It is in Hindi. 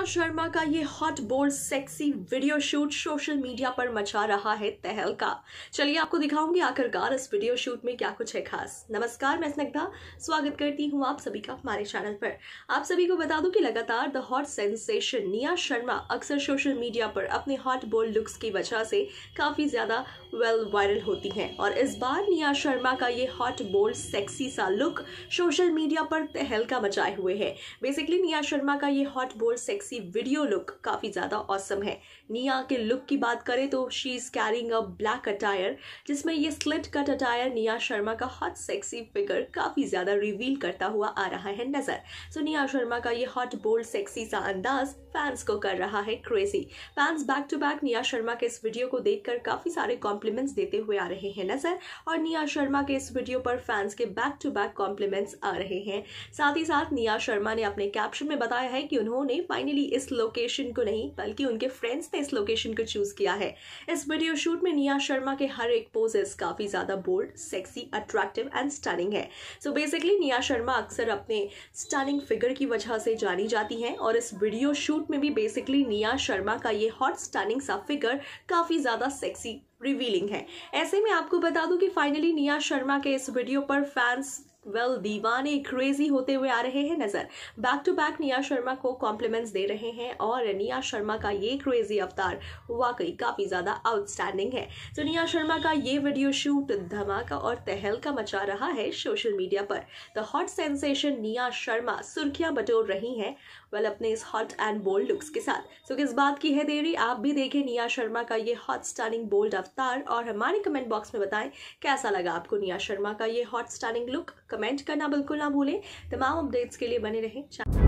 अनुष्का शर्मा का ये hot bold sexy video shoot social media पर मचा रहा है तहलका चलिए आपको दिखाऊंगी आखिरकार इस वीडियो शूट में क्या कुछ है खास नमस्कार मैं स्नग्धा स्वागत करती हूँ आप सभी का हमारे चैनल पर आप सभी को बता दूं कि लगातार the hot sensation Nia Sharma अक्सर सोशल मीडिया पर अपने हॉट बोल्ड लुक्स की वजह से काफ़ी ज़्यादा वेल वायरल होती है और इस बार निया शर्मा का ये हॉट बोल्ड सेक्सी सा लुक सोशल मीडिया पर तहलका मचाए हुए है बेसिकली निया शर्मा का ये hot bold sexy sexy video look काफ़ी ज़्यादा औसम है निया के लुक की बात करें तो she is carrying a black attire जिसमें ये स्लिट कट अटायर निया शर्मा का हॉट सेक्सी फिगर काफ़ी ज़्यादा रिवील करता हुआ आ रहा है नज़र सो निया शर्मा का ये हॉट बोल्ड सेक्सी सा अंदाज फैंस को कर रहा है crazy fans back to back Nia Sharma के इस वीडियो को देखकर काफ़ी सारे कॉम्प्लीमेंट्स देते हुए आ रहे हैं नज़र और निया शर्मा के इस वीडियो पर फैंस के बैक टू बैक कॉम्प्लीमेंट्स आ रहे हैं साथ ही साथ निया शर्मा ने अपने कैप्शन में बताया है कि उन्होंने फाइनली खाली इस लोकेशन को नहीं बल्कि उनके फ्रेंड्स ने इस लोकेशन को चूज़ किया है इस वीडियो शूट में निया शर्मा के हर एक पोजेस काफ़ी ज़्यादा bold sexy attractive and stunning है सो so बेसिकली निया शर्मा अक्सर अपने स्टनिंग फिगर की वजह से जानी जाती हैं और इस वीडियो शूट में भी बेसिकली निया शर्मा का ये हॉट स्टनिंग सा फिगर काफ़ी ज़्यादा सेक्सी रिवीलिंग है ऐसे में आपको बता दूं कि फाइनली निया शर्मा के इस वीडियो पर फैंस वेल well, दीवाने क्रेजी होते हुए आ रहे हैं नज़र back to back Nia Sharma को कॉम्प्लीमेंट्स दे रहे हैं और निया शर्मा का ये क्रेजी अवतार वाकई काफ़ी ज़्यादा आउटस्टैंडिंग है तो निया शर्मा का ये वीडियो शूट धमाका और तहलका मचा रहा है सोशल मीडिया पर the hot sensation Nia Sharma सुर्खियां बटोर रही है वेल well, अपने इस हॉट एंड बोल्ड लुक्स के साथ तो so, किस बात की है देरी आप भी देखें निया शर्मा का ये हॉट स्टैंडिंग बोल्ड अवतार रफ्तार और हमारे कमेंट बॉक्स में बताएं कैसा लगा आपको निया शर्मा का ये हॉट स्टारिंग लुक कमेंट करना बिल्कुल ना भूलें तमाम अपडेट्स के लिए बने रहें